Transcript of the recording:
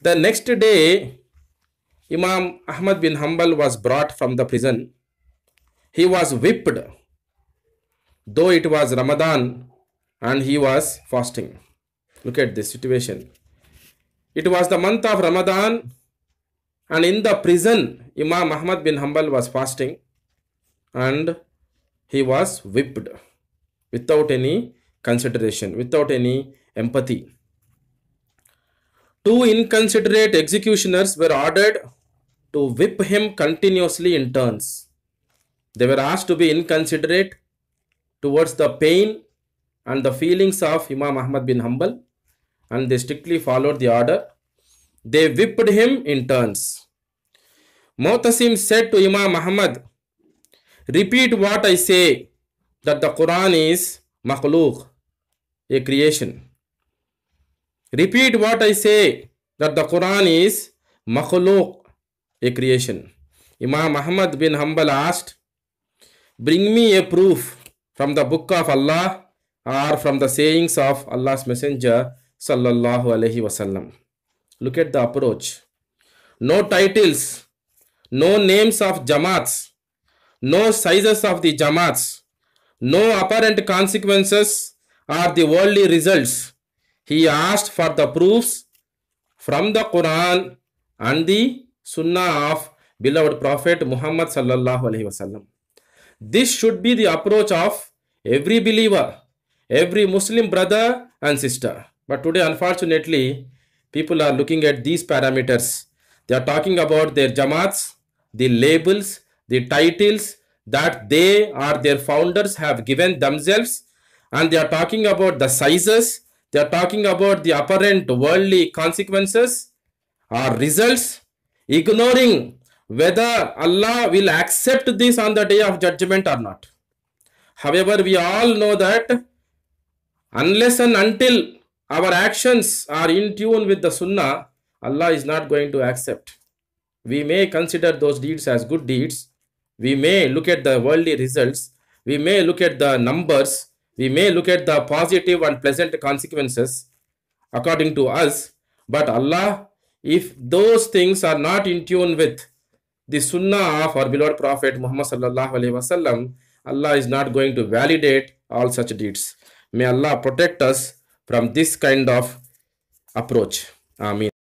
The next day, Imam Ahmad bin Hanbal was brought from the prison. He was whipped, though it was Ramadan and he was fasting. Look at this situation. It was the month of Ramadan, and in the prison, Imam Ahmad bin Hanbal was fasting and he was whipped without any consideration, without any empathy. Two inconsiderate executioners were ordered to whip him continuously in turns. They were asked to be inconsiderate towards the pain and the feelings of Imam Ahmad bin Hanbal and they strictly followed the order. They whipped him in turns. Mutasim said to Imam Ahmad, Repeat what I say that the Quran is makhluk, a creation. Repeat what I say that the Quran is makhluq, a creation. Imam Muhammad bin Hanbal asked, Bring me a proof from the book of Allah or from the sayings of Allah's Messenger sallallahu alaihi wasallam. Look at the approach. No titles, no names of jamaats, no sizes of the jamaats, no apparent consequences or the worldly results he asked for the proofs from the Quran and the Sunnah of beloved Prophet Muhammad sallallahu alaihi wasallam. This should be the approach of every believer, every Muslim brother and sister. But today, unfortunately, people are looking at these parameters. They are talking about their jamaats, the labels, the titles that they or their founders have given themselves. And they are talking about the sizes they are talking about the apparent worldly consequences or results, ignoring whether Allah will accept this on the day of judgment or not. However, we all know that unless and until our actions are in tune with the Sunnah, Allah is not going to accept. We may consider those deeds as good deeds. We may look at the worldly results. We may look at the numbers. We may look at the positive and pleasant consequences according to us, but Allah, if those things are not in tune with the sunnah of our beloved Prophet Muhammad wasallam, Allah is not going to validate all such deeds. May Allah protect us from this kind of approach. Ameen.